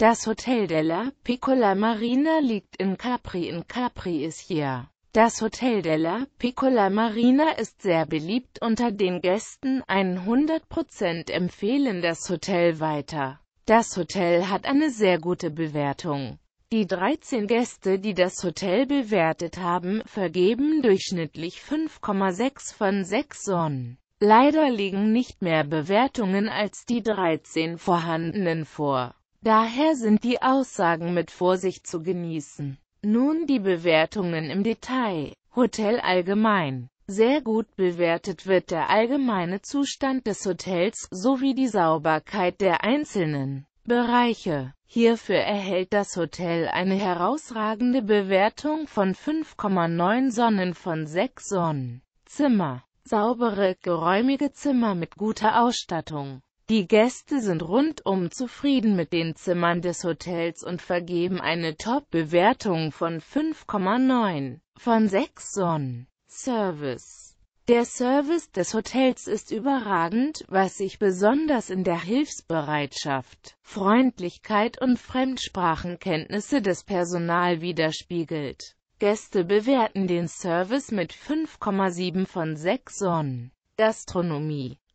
Das Hotel della Piccola Marina liegt in Capri in Capri Ischia. Das Hotel della Piccola Marina ist sehr beliebt unter den Gästen, 100% empfehlen das Hotel weiter. Das Hotel hat eine sehr gute Bewertung. Die 13 Gäste, die das Hotel bewertet haben, vergeben durchschnittlich 5,6 von 6 Sonnen. Leider liegen nicht mehr Bewertungen als die 13 vorhandenen vor. Daher sind die Aussagen mit Vorsicht zu genießen. Nun die Bewertungen im Detail. Hotel allgemein. Sehr gut bewertet wird der allgemeine Zustand des Hotels sowie die Sauberkeit der einzelnen Bereiche. Hierfür erhält das Hotel eine herausragende Bewertung von 5,9 Sonnen von 6 Sonnen. Zimmer. Saubere, geräumige Zimmer mit guter Ausstattung. Die Gäste sind rundum zufrieden mit den Zimmern des Hotels und vergeben eine Top-Bewertung von 5,9 von 6 Sonnen. Service Der Service des Hotels ist überragend, was sich besonders in der Hilfsbereitschaft, Freundlichkeit und Fremdsprachenkenntnisse des Personal widerspiegelt. Gäste bewerten den Service mit 5,7 von 6 Sonnen. Gastronomie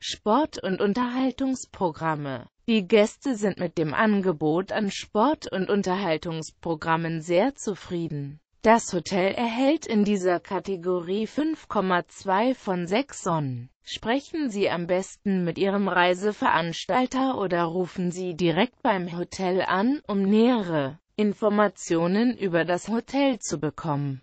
Sport- und Unterhaltungsprogramme. Die Gäste sind mit dem Angebot an Sport- und Unterhaltungsprogrammen sehr zufrieden. Das Hotel erhält in dieser Kategorie 5,2 von 6 Sonnen. Sprechen Sie am besten mit Ihrem Reiseveranstalter oder rufen Sie direkt beim Hotel an, um nähere Informationen über das Hotel zu bekommen.